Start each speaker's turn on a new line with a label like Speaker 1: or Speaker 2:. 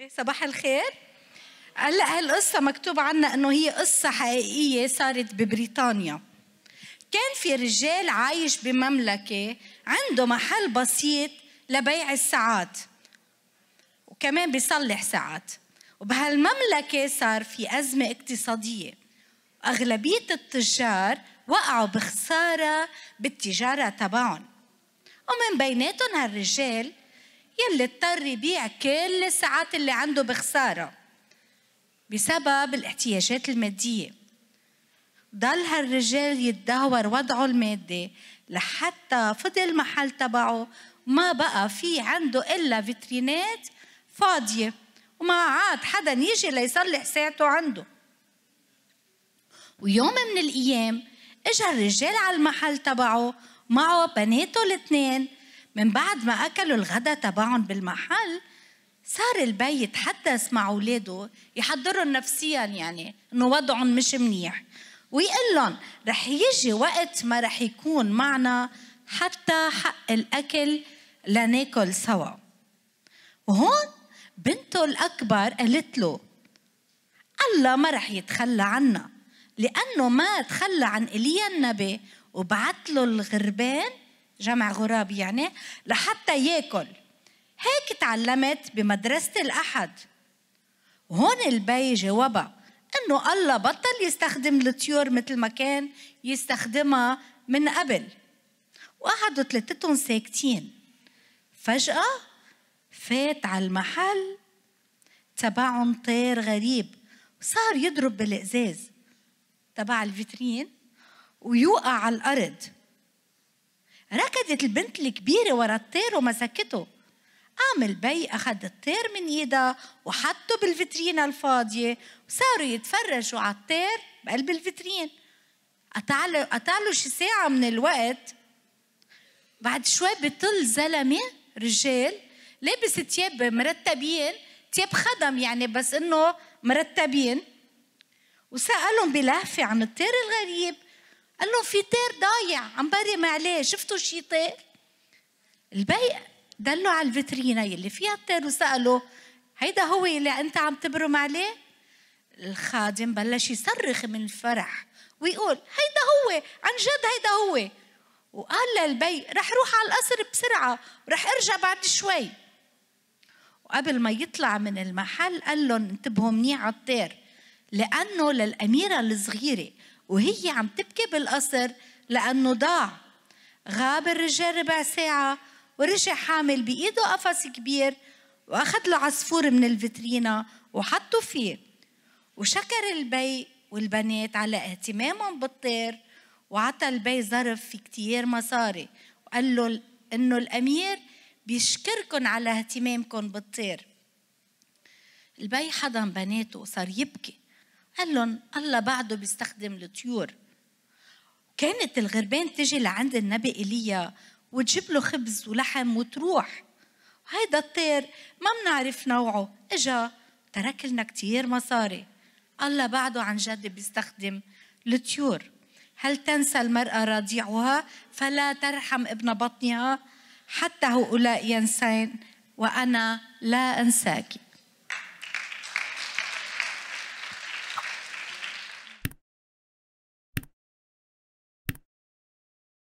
Speaker 1: إيه، صباح الخير هلا هالقصه مكتوب عنها انه هي قصه حقيقيه صارت ببريطانيا كان في رجال عايش بمملكه عنده محل بسيط لبيع الساعات وكمان بيصلح ساعات وبهالمملكه صار في ازمه اقتصاديه اغلبيه التجار وقعوا بخساره بالتجاره تبعهم ومن بيناتهم هالرجال يلي اضطر يبيع كل الساعات اللي عنده بخسارة بسبب الاحتياجات المادية ضل هالرجال يتدهور وضعه المادي لحتى فضل محل تبعه ما بقى في عنده إلا فيترينات فاضية وما عاد حدا يجي ليصلح ساعته عنده ويوم من الأيام اجى الرجال على المحل تبعه معه بناته الاثنين من بعد ما أكلوا الغداء تبعهم بالمحل صار البي يتحدث مع أولاده يحضرهم نفسيا يعني إنه وضعهم مش منيح ويقول لهم رح يجي وقت ما رح يكون معنا حتى حق الأكل لناكل سوا وهون بنته الأكبر قالت له الله ما رح يتخلى عنا لأنه ما تخلى عن إيليا النبي وبعت له الغربان جمع غراب يعني لحتى ياكل هيك تعلمت بمدرسة الأحد هون البي جاوبها إنه الله بطل يستخدم الطيور مثل ما كان يستخدمها من قبل وقعدوا ثلاثتهم ساكتين فجأة فات على المحل تبعهم طير غريب وصار يضرب بالإزاز تبع الفيترين ويوقع على الأرض ركضت البنت الكبيرة ورا الطير ومسكته قام البي أخد الطير من إيدها وحطه بالفترينة الفاضية وصاروا يتفرجوا على الطير بقلب الفترين قطعله قطعله شي ساعة من الوقت بعد شوي بطل زلمة رجال لابس تياب مرتبين تياب خدم يعني بس إنه مرتبين وسألهم بلهفة عن الطير الغريب قال لهم في طير ضايع عم برم عليه شفتوا شي طير البي دلوا على الفترينا يلي فيها الطير وسألوا هيدا هو اللي أنت عم تبرم عليه الخادم بلش يصرخ من الفرح ويقول هيدا هو عن جد هيدا هو وقال للبي رح روح على القصر بسرعة ورح ارجع بعد شوي وقبل ما يطلع من المحل قال لهم انتبهوا منيح على الطير لأنه للأميرة الصغيرة وهي عم تبكي بالقصر لأنه ضاع غاب الرجال ربع ساعة ورجع حامل بإيده قفص كبير وأخذ له عصفور من الفترينة وحطه فيه وشكر البي والبنات على اهتمامهم بالطير وعطى البي ظرف في كتير مصاري وقال له إنه الأمير بيشكركن على اهتمامكن بالطير البي حضن بناته وصار يبكي قال لهم الله بعده بيستخدم الطيور كانت الغربان تجي لعند النبي ايليا وتجيب له خبز ولحم وتروح هيدا الطير ما بنعرف نوعه اجا ترك لنا كتير مصاري الله بعده عن جد بيستخدم الطيور هل تنسى المرأة رضيعها فلا ترحم ابن بطنها حتى هؤلاء ينسين وأنا لا أنساكي